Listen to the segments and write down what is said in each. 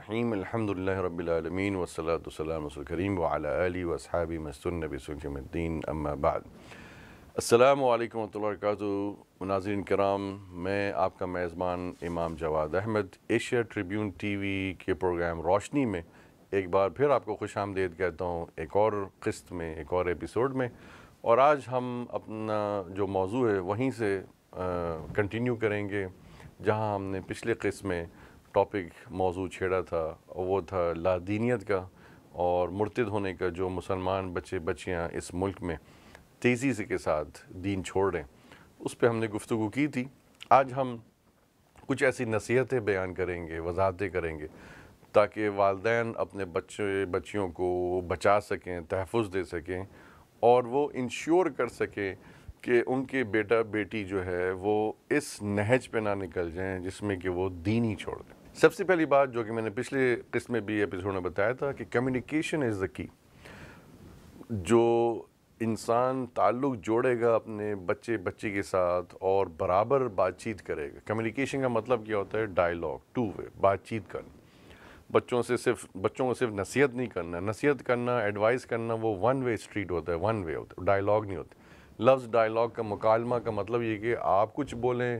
الرحیم الحمد اللہ رب کریم وسلمۃ وسلم واصحابی وََ نبی سلم الدین بعد السلام علیکم و وبرکاتہ مناظرین کرام میں آپ کا میزبان Imam Jawad Ahmad Asia Tribune T V کے پروگرام روشنی میں ایک بار پھر آپ کو خوش آمدید کہتا ہوں ایک اور قسط میں ایک اور ایپیسوڈ میں اور آج ہم اپنا جو موضوع ہے وہیں سے کنٹینیو کریں گے جہاں ہم نے پچھلے قسط میں ٹاپک موضوع چھیڑا تھا وہ تھا لادینیت کا اور مرتد ہونے کا جو مسلمان بچے بچیاں اس ملک میں تیزی سے کے ساتھ دین چھوڑ رہے ہیں اس پہ ہم نے گفتگو کی تھی آج ہم کچھ ایسی نصیحتیں بیان کریں گے وضاحتیں کریں گے تاکہ والدین اپنے بچے بچیوں کو بچا سکیں تحفظ دے سکیں اور وہ انشور کر سکیں کہ ان کے بیٹا بیٹی جو ہے وہ اس نہج پہ نہ نکل جائیں جس میں کہ وہ دین ہی چھوڑ دیں سب سے پہلی بات جو کہ میں نے پچھلے میں بھی اپیسوڈ میں بتایا تھا کہ کمیونیکیشن از دا کی جو انسان تعلق جوڑے گا اپنے بچے بچے کے ساتھ اور برابر بات چیت کرے گا کمیونیکیشن کا مطلب کیا ہوتا ہے ڈائیلاگ ٹو وے بات چیت کرنا بچوں سے صرف بچوں کو صرف نصیحت نہیں کرنا نصیحت کرنا ایڈوائز کرنا وہ ون وے اسٹریٹ ہوتا ہے ون وے ہوتا ہے ڈائیلاگ نہیں ہوتا لفظ ڈائیلاگ کا مکالمہ کا مطلب یہ کہ آپ کچھ بولیں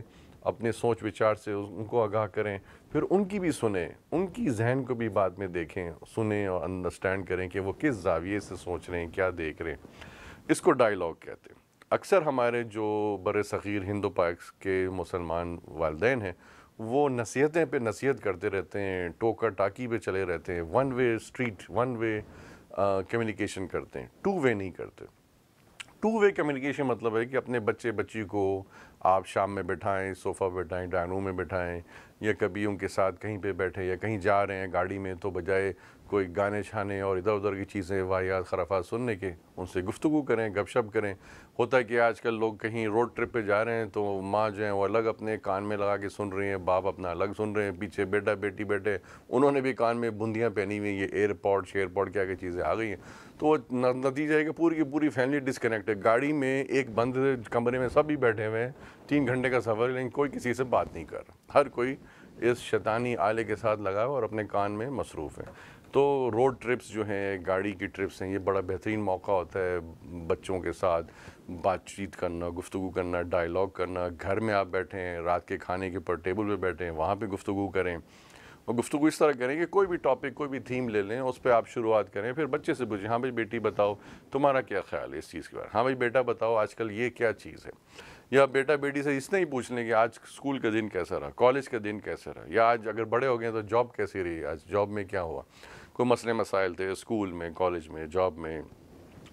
اپنے سوچ وچار سے ان کو آگاہ کریں پھر ان کی بھی سنیں ان کی ذہن کو بھی بعد میں دیکھیں سنیں اور انڈرسٹینڈ کریں کہ وہ کس زاویے سے سوچ رہے ہیں کیا دیکھ رہے ہیں اس کو ڈائیلاگ کہتے ہیں اکثر ہمارے جو بر صغیر ہندو پاکس کے مسلمان والدین ہیں وہ نصیحتیں پہ نصیحت کرتے رہتے ہیں ٹوکر ٹاکی پہ چلے رہتے ہیں one way street one way communication کرتے ہیں ٹو وے نہیں کرتے ٹو وے کمیونیکیشن مطلب ہے کہ اپنے بچے بچی کو آپ شام میں بٹھائیں صوفہ بٹھائیں ڈائنوں روم میں بٹھائیں یا کبھی ان کے ساتھ کہیں پہ بیٹھے یا کہیں جا رہے ہیں گاڑی میں تو بجائے کوئی گانے چھانے اور ادھر ادھر کی چیزیں واحد خرافات سننے کے ان سے گفتگو کریں گپ شپ کریں ہوتا ہے کہ آج کل لوگ کہیں روڈ ٹرپ پہ جا رہے ہیں تو ماں جو ہیں وہ الگ اپنے کان میں لگا کے سن رہے ہیں باپ اپنا الگ سن رہے ہیں پیچھے بیٹا بیٹی بیٹے انہوں نے بھی کان میں بندیاں پہنی ہوئی ہیں یہ ایئر پورٹ شیئر پورٹ کیا کیا چیزیں آ گئی ہیں تو وہ نتیجہ ہے کہ پوری کی پوری فیملی ڈسکنیکٹ ہے گاڑی میں ایک بند کمرے میں سب ہی بیٹھے ہوئے ہیں تین گھنٹے کا سفر لیکن کوئی کسی سے بات نہیں کر ہر کوئی اس شیطانی آلے کے ساتھ لگا اور اپنے کان میں مصروف ہے تو روڈ ٹرپس جو ہیں گاڑی کی ٹرپس ہیں یہ بڑا بہترین موقع ہوتا ہے بچوں کے ساتھ بات چیت کرنا گفتگو کرنا ڈائیلاگ کرنا گھر میں آپ بیٹھیں رات کے کھانے کے پر ٹیبل پہ بیٹھیں وہاں پہ گفتگو کریں اور گفتگو اس طرح کریں کہ کوئی بھی ٹاپک کوئی بھی تھیم لے لیں اس پہ آپ شروعات کریں پھر بچے سے پوچھیں ہاں بھائی بیٹی بتاؤ تمہارا کیا خیال ہے اس چیز کے بارے میں ہاں بھائی بیٹا بتاؤ آج کل یہ کیا چیز ہے یا بیٹا بیٹی سے اس نے ہی پوچھ لیں کہ آج اسکول کا دن کیسا رہا کالج کا دن کیسا رہا یا آج اگر بڑے ہو گئے ہیں تو جاب کیسی رہی آج جاب میں کیا ہوا کوئی مسئلے مسائل تھے اسکول میں کالج میں جاب میں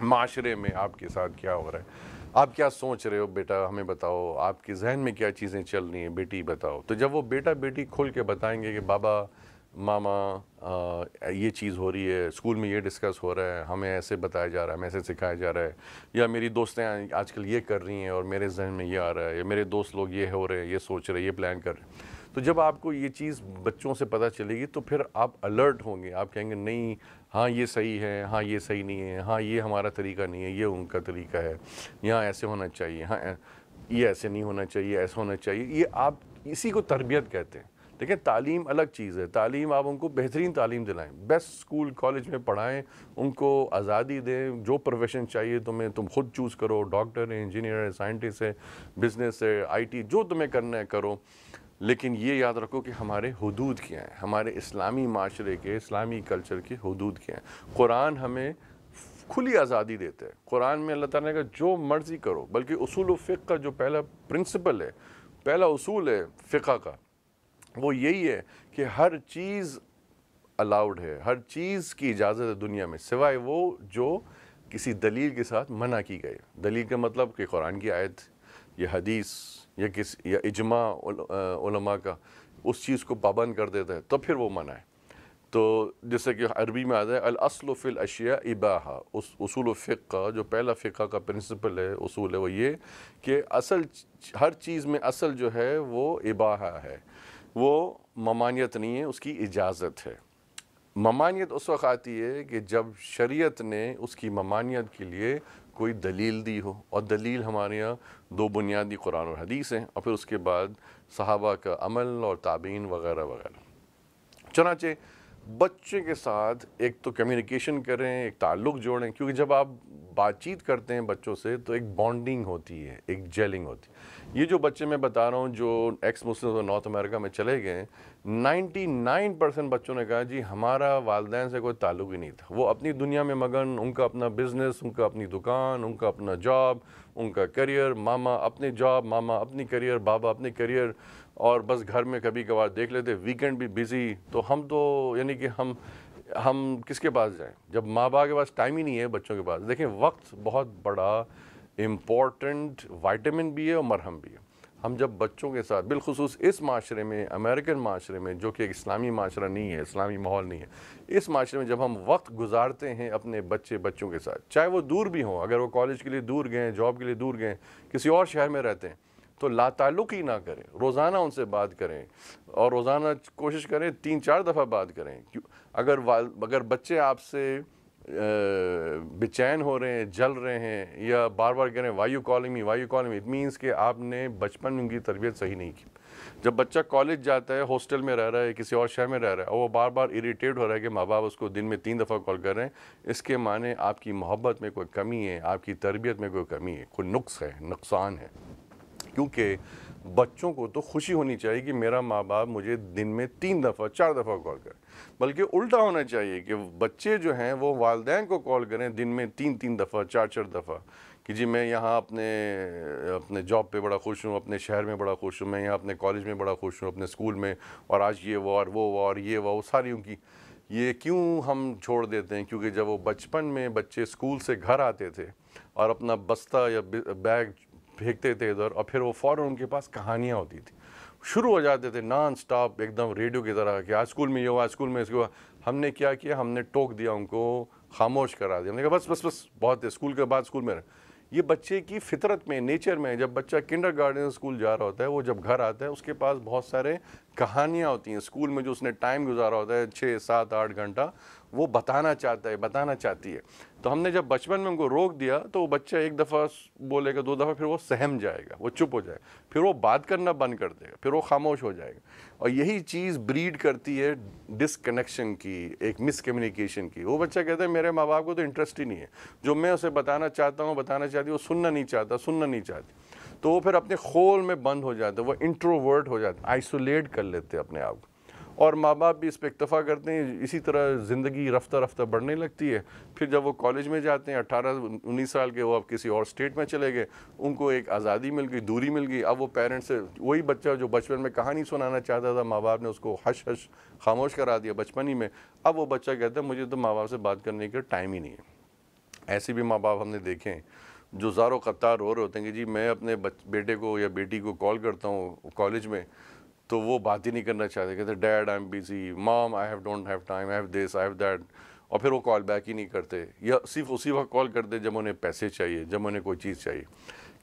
معاشرے میں آپ کے ساتھ کیا ہو رہا ہے آپ کیا سوچ رہے ہو بیٹا ہمیں بتاؤ آپ کے ذہن میں کیا چیزیں چل رہی ہیں بیٹی بتاؤ تو جب وہ بیٹا بیٹی کھول کے بتائیں گے کہ بابا ماما یہ چیز ہو رہی ہے اسکول میں یہ ڈسکس ہو رہا ہے ہمیں ایسے بتایا جا رہا ہے ہمیں ایسے سکھایا جا رہا ہے یا میری دوستیں آج کل یہ کر رہی ہیں اور میرے ذہن میں یہ آ رہا ہے یا میرے دوست لوگ یہ ہو رہے ہیں یہ سوچ رہے ہیں یہ پلان کر رہے ہیں تو جب آپ کو یہ چیز بچوں سے پتہ چلے گی تو پھر آپ الرٹ ہوں گے آپ کہیں گے نہیں ہاں یہ صحیح ہے ہاں یہ صحیح نہیں ہے ہاں یہ ہمارا طریقہ نہیں ہے یہ ان کا طریقہ ہے یہاں ایسے ہونا چاہیے ہاں یہ ایسے نہیں ہونا چاہیے ایسا ہونا چاہیے یہ آپ اسی کو تربیت کہتے ہیں دیکھیں تعلیم الگ چیز ہے تعلیم آپ ان کو بہترین تعلیم دلائیں بیسٹ اسکول کالج میں پڑھائیں ان کو آزادی دیں جو پروفیشن چاہیے تمہیں تم خود چوز کرو ڈاکٹر ہیں انجینئر ہے سائنٹسٹ ہے بزنس ہے آئی ٹی جو تمہیں کرنا ہے کرو لیکن یہ یاد رکھو کہ ہمارے حدود کیا ہیں ہمارے اسلامی معاشرے کے اسلامی کلچر کے حدود کیا ہیں قرآن ہمیں کھلی آزادی دیتے ہیں قرآن میں اللہ تعالیٰ نے کہا جو مرضی کرو بلکہ اصول و فقہ کا جو پہلا پرنسپل ہے پہلا اصول ہے فقہ کا وہ یہی ہے کہ ہر چیز الاؤڈ ہے ہر چیز کی اجازت ہے دنیا میں سوائے وہ جو کسی دلیل کے ساتھ منع کی گئی دلیل کا مطلب کہ قرآن کی آیت یہ حدیث یا کس یا اجماع علماء کا اس چیز کو پابند کر دیتا ہے تو پھر وہ منع ہے تو جیسے کہ عربی میں آتا ہے الاصل فی الاشیاء اباحا اس اصول فقہ جو پہلا فقہ کا پرنسپل ہے اصول ہے وہ یہ کہ اصل ہر چیز میں اصل جو ہے وہ اباحا ہے وہ ممانعت نہیں ہے اس کی اجازت ہے ممانیت اس وقت آتی ہے کہ جب شریعت نے اس کی ممانیت کے لیے کوئی دلیل دی ہو اور دلیل ہمارے یہاں دو بنیادی قرآن اور حدیث ہیں اور پھر اس کے بعد صحابہ کا عمل اور تعبین وغیرہ وغیرہ چنانچہ بچے کے ساتھ ایک تو کمیونیکیشن کریں ایک تعلق جوڑیں کیونکہ جب آپ بات چیت کرتے ہیں بچوں سے تو ایک بانڈنگ ہوتی ہے ایک جیلنگ ہوتی ہے یہ جو بچے میں بتا رہا ہوں جو ایکس مسلم نارتھ امریکہ میں چلے گئے نائنٹی نائن پرسنٹ بچوں نے کہا جی ہمارا والدین سے کوئی تعلق ہی نہیں تھا وہ اپنی دنیا میں مگن ان کا اپنا بزنس ان کا اپنی دکان ان کا اپنا جاب ان کا کریئر ماما اپنی جاب ماما اپنی کریئر بابا اپنی کیریئر اور بس گھر میں کبھی کبھار دیکھ لیتے ویکنڈ بھی بزی تو ہم تو یعنی کہ ہم ہم کس کے پاس جائیں جب ماں باپ کے پاس ٹائم ہی نہیں ہے بچوں کے پاس دیکھیں وقت بہت بڑا امپورٹنٹ وائٹمن بھی ہے اور مرہم بھی ہے ہم جب بچوں کے ساتھ بالخصوص اس معاشرے میں امریکن معاشرے میں جو کہ ایک اسلامی معاشرہ نہیں ہے اسلامی ماحول نہیں ہے اس معاشرے میں جب ہم وقت گزارتے ہیں اپنے بچے بچوں کے ساتھ چاہے وہ دور بھی ہوں اگر وہ کالج کے لیے دور گئے ہیں جاب کے لیے دور گئے ہیں کسی اور شہر میں رہتے ہیں تو لا تعلق ہی نہ کریں روزانہ ان سے بات کریں اور روزانہ کوشش کریں تین چار دفعہ بات کریں اگر اگر بچے آپ سے بے چین ہو رہے ہیں جل رہے ہیں یا بار بار کہہ رہے ہیں وایو کالمی وایو کالمی اٹ مینس کہ آپ نے بچپن میں تربیت صحیح نہیں کی جب بچہ کالج جاتا ہے ہاسٹل میں رہ رہا ہے کسی اور شہر میں رہ رہا ہے اور وہ بار بار اریٹیٹ ہو رہا ہے کہ ماں باپ اس کو دن میں تین دفعہ کال کر رہے ہیں اس کے معنی آپ کی محبت میں کوئی کمی ہے آپ کی تربیت میں کوئی کمی ہے کوئی نقص ہے نقصان ہے کیونکہ بچوں کو تو خوشی ہونی چاہیے کہ میرا ماں باپ مجھے دن میں تین دفعہ چار دفعہ کال کریں بلکہ الٹا ہونا چاہیے کہ بچے جو ہیں وہ والدین کو کال کریں دن میں تین تین دفعہ چار چار دفعہ کہ جی میں یہاں اپنے اپنے جاب پہ بڑا خوش ہوں اپنے شہر میں بڑا خوش ہوں میں یہاں اپنے کالج میں بڑا خوش ہوں اپنے اسکول میں اور آج یہ وہ اور وہ اور یہ وہ وہ ساریوں کی یہ کیوں ہم چھوڑ دیتے ہیں کیونکہ جب وہ بچپن میں بچے اسکول سے گھر آتے تھے اور اپنا بستہ یا بیگ پھینکتے تھے ادھر اور پھر وہ فوراً ان کے پاس کہانیاں ہوتی تھیں شروع ہو جاتے تھے نان سٹاپ ایک دم ریڈیو کی طرح کہ آج اسکول میں یہ ہوا اسکول میں اس کے ہوا ہم نے کیا کیا ہم نے ٹوک دیا ان کو خاموش کرا دیا ہم نے کہا بس بس بس بہت ہے اسکول کے بعد اسکول میں یہ بچے کی فطرت میں نیچر میں جب بچہ کنڈر گارڈن اسکول جا رہا ہوتا ہے وہ جب گھر آتا ہے اس کے پاس بہت سارے کہانیاں ہوتی ہیں اسکول میں جو اس نے ٹائم گزارا ہوتا ہے چھ سات آٹھ گھنٹہ وہ بتانا چاہتا ہے بتانا چاہتی ہے تو ہم نے جب بچپن میں ان کو روک دیا تو وہ بچہ ایک دفعہ بولے گا دو دفعہ پھر وہ سہم جائے گا وہ چپ ہو جائے گا پھر وہ بات کرنا بند کر دے گا پھر وہ خاموش ہو جائے گا اور یہی چیز بریڈ کرتی ہے ڈسکنیکشن کی ایک مس کمیونیکیشن کی وہ بچہ کہتا ہے میرے ماں باپ کو تو انٹرسٹ ہی نہیں ہے جو میں اسے بتانا چاہتا ہوں بتانا چاہتی ہوں وہ سننا نہیں چاہتا سننا نہیں چاہتی تو وہ پھر اپنے خول میں بند ہو جاتا ہے وہ انٹروورٹ ہو جاتا ہے آئسولیٹ کر لیتے اپنے آپ کو اور ماں باپ بھی اس پہ اکتفا کرتے ہیں اسی طرح زندگی رفتہ رفتہ بڑھنے لگتی ہے پھر جب وہ کالج میں جاتے ہیں اٹھارہ انیس سال کے وہ اب کسی اور سٹیٹ میں چلے گئے ان کو ایک آزادی مل گئی دوری مل گئی اب وہ پیرنٹ سے وہی بچہ جو بچپن میں کہانی سنانا چاہتا تھا ماں باپ نے اس کو حش حش خاموش کرا دیا بچپن ہی میں اب وہ بچہ کہتا ہے مجھے تو ماں باپ سے بات کرنے کا ٹائم ہی نہیں ہے ایسے بھی ماں باپ ہم نے دیکھے ہیں جو زار و قطار ہو رہے ہوتے ہیں کہ جی میں اپنے بیٹے کو یا بیٹی کو کال کرتا ہوں کالج میں تو وہ بات ہی نہیں کرنا چاہتے کہتے dead I am busy mom I have don't have have have time I I this that اور پھر وہ کال بیک ہی نہیں کرتے یا صرف اسی وقت کال کرتے جب انہیں پیسے چاہیے جب انہیں کوئی چیز چاہیے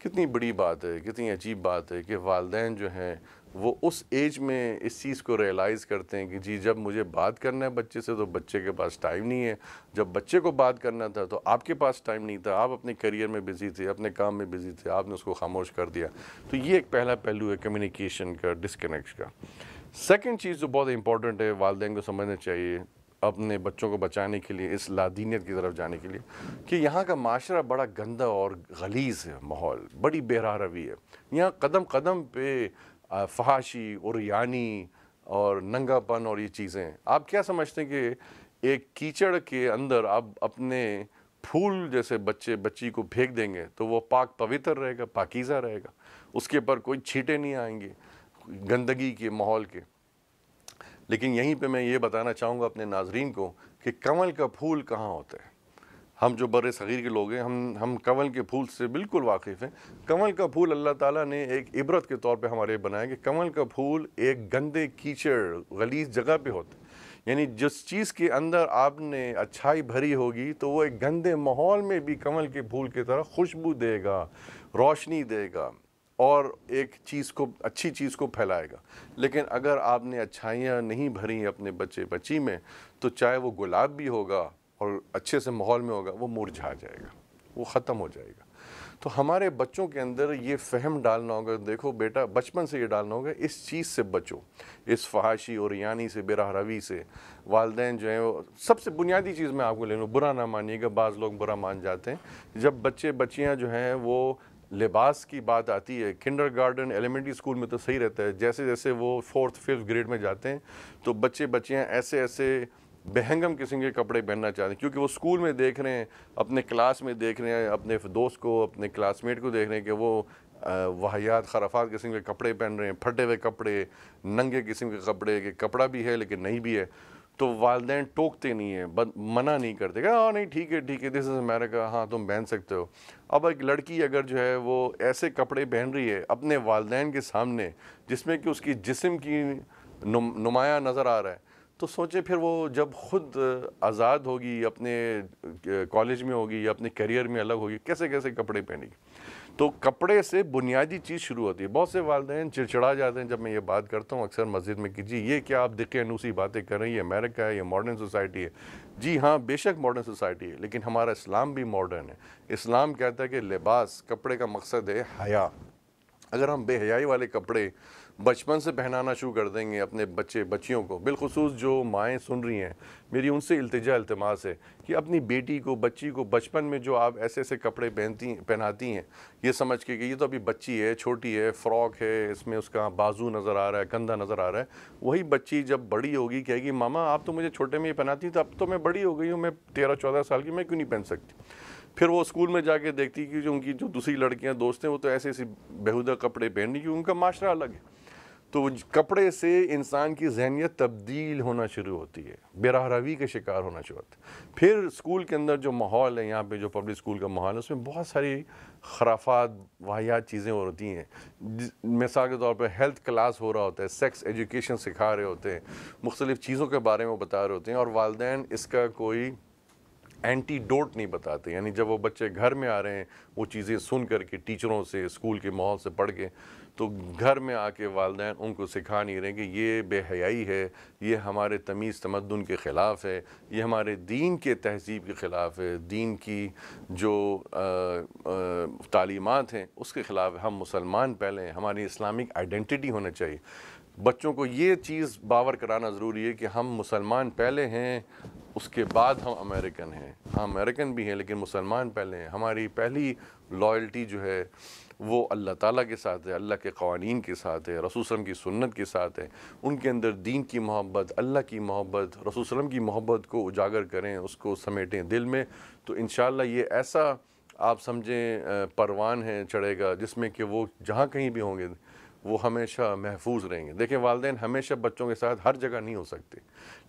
کتنی بڑی بات ہے کتنی عجیب بات ہے کہ والدین جو ہیں وہ اس ایج میں اس چیز کو ریئلائز کرتے ہیں کہ جی جب مجھے بات کرنا ہے بچے سے تو بچے کے پاس ٹائم نہیں ہے جب بچے کو بات کرنا تھا تو آپ کے پاس ٹائم نہیں تھا آپ اپنے کیریئر میں بزی تھے اپنے کام میں بزی تھے آپ نے اس کو خاموش کر دیا تو یہ ایک پہلا پہلو ہے کمیونیکیشن کا ڈسکنیکش کا سیکنڈ چیز جو بہت امپورٹنٹ ہے والدین کو سمجھنا چاہیے اپنے بچوں کو بچانے کے لیے اس لادینیت کی طرف جانے کے لیے کہ یہاں کا معاشرہ بڑا گندہ اور غلیظ ہے ماحول بڑی بہرا روی ہے یہاں قدم قدم پہ فحاشی یعنی اور ننگا پن اور یہ چیزیں آپ کیا سمجھتے ہیں کہ ایک کیچڑ کے اندر آپ اپنے پھول جیسے بچے بچی کو پھینک دیں گے تو وہ پاک پویتر رہے گا پاکیزہ رہے گا اس کے پر کوئی چھیٹے نہیں آئیں گے گندگی کے ماحول کے لیکن یہیں پہ میں یہ بتانا چاہوں گا اپنے ناظرین کو کہ کمل کا پھول کہاں ہوتا ہے ہم جو بر صغیر کے لوگ ہیں ہم ہم کنل کے پھول سے بالکل واقف ہیں کمل کا پھول اللہ تعالیٰ نے ایک عبرت کے طور پہ ہمارے بنایا کہ کنول کا پھول ایک گندے کیچڑ غلیظ جگہ پہ ہوتا ہے یعنی جس چیز کے اندر آپ نے اچھائی بھری ہوگی تو وہ ایک گندے ماحول میں بھی کمل کے پھول کے طرح خوشبو دے گا روشنی دے گا اور ایک چیز کو اچھی چیز کو پھیلائے گا لیکن اگر آپ نے اچھائیاں نہیں بھری اپنے بچے بچی میں تو چاہے وہ گلاب بھی ہوگا اور اچھے سے ماحول میں ہوگا وہ مرجھا جائے گا وہ ختم ہو جائے گا تو ہمارے بچوں کے اندر یہ فہم ڈالنا ہوگا دیکھو بیٹا بچپن سے یہ ڈالنا ہوگا اس چیز سے بچو اس فحاشی اور یعنی سے براہ روی سے والدین جو ہیں وہ سب سے بنیادی چیز میں آپ کو لے لوں برا نہ مانیے گا بعض لوگ برا مان جاتے ہیں جب بچے بچیاں جو ہیں وہ لباس کی بات آتی ہے کنڈر گارڈن ایلیمنٹری اسکول میں تو صحیح رہتا ہے جیسے جیسے وہ فورتھ ففتھ گریڈ میں جاتے ہیں تو بچے بچیاں ایسے ایسے بہنگم قسم کے کپڑے پہننا چاہتے ہیں کیونکہ وہ سکول میں دیکھ رہے ہیں اپنے کلاس میں دیکھ رہے ہیں اپنے دوست کو اپنے کلاس میٹ کو دیکھ رہے ہیں کہ وہ واحیات خرافات قسم کے کپڑے پہن رہے ہیں پھٹے ہوئے کپڑے ننگے قسم کے کپڑے کہ کپڑا بھی ہے لیکن نہیں بھی ہے تو والدین ٹوکتے نہیں ہیں منع نہیں کرتے کہ ہاں نہیں ٹھیک ہے ٹھیک ہے دس از امیرکا ہاں تم پہن سکتے ہو اب ایک لڑکی اگر جو ہے وہ ایسے کپڑے پہن رہی ہے اپنے والدین کے سامنے جس میں کہ اس کی جسم کی نمایاں نظر آ رہا ہے تو سوچیں پھر وہ جب خود آزاد ہوگی اپنے کالج میں ہوگی اپنے کیریئر میں الگ ہوگی کیسے کیسے کپڑے پہنے گی تو کپڑے سے بنیادی چیز شروع ہوتی ہے بہت سے والدین چڑچڑا جاتے ہیں جب میں یہ بات کرتا ہوں اکثر مسجد میں کہ جی یہ کیا آپ دکھے انوسی باتیں کر رہے ہیں یہ ہے یہ ماڈرن سوسائٹی ہے جی ہاں بے شک ماڈرن سوسائٹی ہے لیکن ہمارا اسلام بھی ماڈرن ہے اسلام کہتا ہے کہ لباس کپڑے کا مقصد ہے حیا اگر ہم بے حیائی والے کپڑے بچپن سے پہنانا شروع کر دیں گے اپنے بچے بچیوں کو بالخصوص جو مائیں سن رہی ہیں میری ان سے التجا التماس ہے کہ اپنی بیٹی کو بچی کو بچپن میں جو آپ ایسے ایسے کپڑے پہنتی پہناتی ہیں یہ سمجھ کے کہ یہ تو ابھی بچی ہے چھوٹی ہے فراک ہے اس میں اس کا بازو نظر آ رہا ہے کندھا نظر آ رہا ہے وہی بچی جب بڑی ہوگی کہے گی ماما آپ تو مجھے چھوٹے میں یہ پہناتی تو اب تو میں بڑی ہو گئی ہوں میں تیرہ چودہ سال کی میں کیوں نہیں پہن سکتی پھر وہ اسکول میں جا کے دیکھتی کہ جو ان کی جو دوسری لڑکیاں دوست ہیں وہ تو ایسے ایسے بہودہ کپڑے پہن رہی کیونکہ ان کا معاشرہ الگ ہے تو کپڑے سے انسان کی ذہنیت تبدیل ہونا شروع ہوتی ہے براہ روی کے شکار ہونا شروع ہوتا ہے پھر اسکول کے اندر جو ماحول ہے یہاں پہ جو پبلک اسکول کا ماحول ہے اس میں بہت ساری خرافات واحیات چیزیں ہوتی ہیں مثال کے طور پہ ہیلتھ کلاس ہو رہا ہوتا ہے سیکس ایجوکیشن سکھا رہے ہوتے ہیں مختلف چیزوں کے بارے میں بتا رہے ہوتے ہیں اور والدین اس کا کوئی اینٹی ڈوٹ نہیں بتاتے یعنی جب وہ بچے گھر میں آ رہے ہیں وہ چیزیں سن کر کے ٹیچروں سے اسکول کے ماحول سے پڑھ کے تو گھر میں آ کے والدین ان کو سکھا نہیں رہے کہ یہ بے حیائی ہے یہ ہمارے تمیز تمدن کے خلاف ہے یہ ہمارے دین کے تہذیب کے خلاف ہے دین کی جو تعلیمات ہیں اس کے خلاف ہم مسلمان پہلے ہیں ہماری اسلامک آئیڈنٹیٹی ہونا چاہیے بچوں کو یہ چیز باور کرانا ضروری ہے کہ ہم مسلمان پہلے ہیں اس کے بعد ہم امریکن ہیں ہم ہاں، امریکن بھی ہیں لیکن مسلمان پہلے ہیں ہماری پہلی لائلٹی جو ہے وہ اللہ تعالیٰ کے ساتھ ہے اللہ کے قوانین کے ساتھ ہے رسول وسلم کی سنت کے ساتھ ہے ان کے اندر دین کی محبت اللہ کی محبت رسول وسلم کی محبت کو اجاگر کریں اس کو سمیٹیں دل میں تو انشاءاللہ یہ ایسا آپ سمجھیں پروان ہے چڑھے گا جس میں کہ وہ جہاں کہیں بھی ہوں گے وہ ہمیشہ محفوظ رہیں گے دیکھیں والدین ہمیشہ بچوں کے ساتھ ہر جگہ نہیں ہو سکتے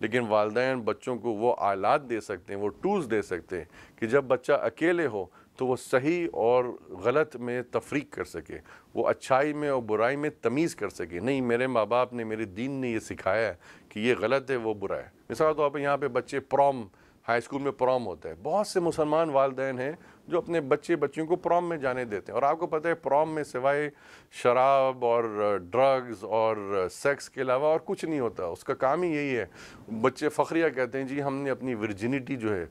لیکن والدین بچوں کو وہ آلات دے سکتے ہیں وہ ٹولز دے سکتے ہیں کہ جب بچہ اکیلے ہو تو وہ صحیح اور غلط میں تفریق کر سکے وہ اچھائی میں اور برائی میں تمیز کر سکے نہیں میرے ماں باپ نے میرے دین نے یہ سکھایا ہے کہ یہ غلط ہے وہ برائے مثال طور پہ یہاں پہ بچے پروم ہائی اسکول میں پروم ہوتا ہے بہت سے مسلمان والدین ہیں جو اپنے بچے بچیوں کو پروم میں جانے دیتے ہیں اور آپ کو پتہ ہے پروم میں سوائے شراب اور ڈرگز اور سیکس کے علاوہ اور کچھ نہیں ہوتا اس کا کام ہی یہی ہے بچے فخریہ کہتے ہیں جی ہم نے اپنی ورجینٹی جو ہے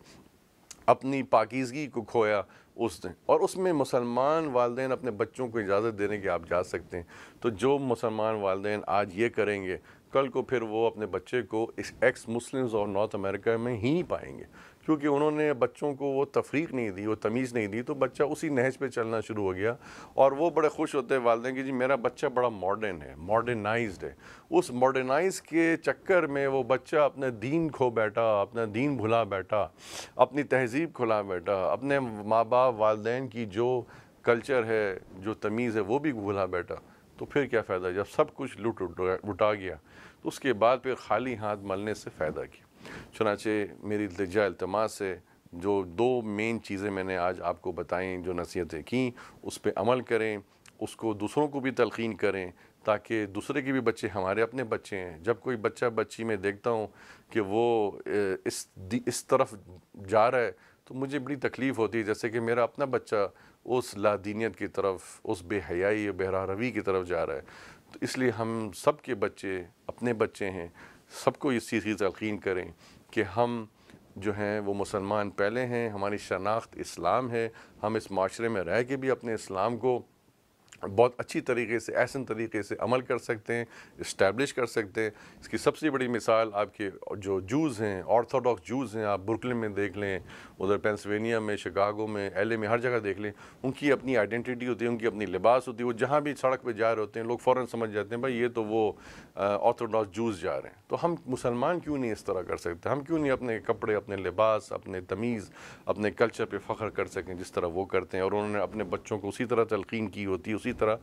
اپنی پاکیزگی کو کھویا اس نے اور اس میں مسلمان والدین اپنے بچوں کو اجازت دینے کے آپ جا سکتے ہیں تو جو مسلمان والدین آج یہ کریں گے کل کو پھر وہ اپنے بچے کو اس ایکس مسلمز اور نارتھ امریکہ میں ہی پائیں گے کیونکہ انہوں نے بچوں کو وہ تفریق نہیں دی وہ تمیز نہیں دی تو بچہ اسی نہج پہ چلنا شروع ہو گیا اور وہ بڑے خوش ہوتے ہیں والدین کہ جی میرا بچہ بڑا ماڈرن ہے ماڈرنائزڈ ہے اس ماڈرنائز کے چکر میں وہ بچہ اپنے دین کھو بیٹھا اپنا دین بھلا بیٹھا اپنی تہذیب کھلا بیٹھا اپنے ماں باپ والدین کی جو کلچر ہے جو تمیز ہے وہ بھی بھلا بیٹھا تو پھر کیا فائدہ جب سب کچھ لٹ اٹا گیا تو اس کے بعد پھر خالی ہاتھ ملنے سے فائدہ کیا چنانچہ میری التجا التماس سے جو دو مین چیزیں میں نے آج آپ کو بتائیں جو نصیحتیں کیں اس پہ عمل کریں اس کو دوسروں کو بھی تلقین کریں تاکہ دوسرے کے بھی بچے ہمارے اپنے بچے ہیں جب کوئی بچہ بچی میں دیکھتا ہوں کہ وہ اس طرف جا رہا ہے تو مجھے بڑی تکلیف ہوتی ہے جیسے کہ میرا اپنا بچہ اس لادینیت کی طرف اس بے حیائی روی کی طرف جا رہا ہے تو اس لیے ہم سب کے بچے اپنے بچے ہیں سب کو اس چیز کی تلقین کریں کہ ہم جو ہیں وہ مسلمان پہلے ہیں ہماری شناخت اسلام ہے ہم اس معاشرے میں رہ کے بھی اپنے اسلام کو بہت اچھی طریقے سے احسن طریقے سے عمل کر سکتے ہیں اسٹیبلش کر سکتے ہیں اس کی سب سے بڑی مثال آپ کے جو جوز ہیں آرتھوڈاکس جوز ہیں آپ برکلن میں دیکھ لیں ادھر پینسلوینیا میں شکاگو میں ایلے میں ہر جگہ دیکھ لیں ان کی اپنی آئیڈینٹی ہوتی ہے ان کی اپنی لباس ہوتی ہے وہ جہاں بھی سڑک پہ جا رہے ہوتے ہیں لوگ فوراً سمجھ جاتے ہیں بھائی یہ تو وہ آرتھوڈاکس جوز جا رہے ہیں تو ہم مسلمان کیوں نہیں اس طرح کر سکتے ہم کیوں نہیں اپنے کپڑے اپنے لباس اپنے تمیز اپنے کلچر پہ فخر کر سکیں جس طرح وہ کرتے ہیں اور انہوں نے اپنے بچوں کو اسی طرح تلقین کی ہوتی ہے اس طرح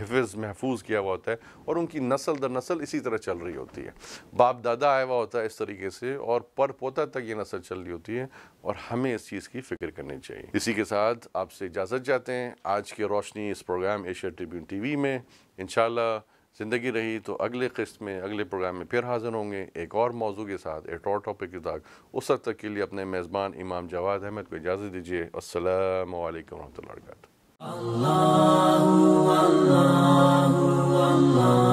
حفظ محفوظ کیا ہوا ہوتا ہے اور ان کی نسل در نسل اسی طرح چل رہی ہوتی ہے باپ دادا آیا ہوا ہوتا ہے اس طریقے سے اور پر پوتا تک یہ نسل چل رہی ہوتی ہے اور ہمیں اس چیز کی فکر کرنی چاہیے اسی کے ساتھ آپ سے اجازت جاتے ہیں آج کے روشنی اس پروگرام ایشیا ٹریبیون ٹی وی میں انشاءاللہ زندگی رہی تو اگلے قسط میں اگلے پروگرام میں پھر حاضر ہوں گے ایک اور موضوع کے ساتھ ایک اور ٹاپک کے ساتھ اس حد تک کے لیے اپنے میزبان امام جواد احمد کو اجازت دیجیے السلام علیکم ورحمۃ اللہ وبرکاتہ Allahu, Allahu, Allahu.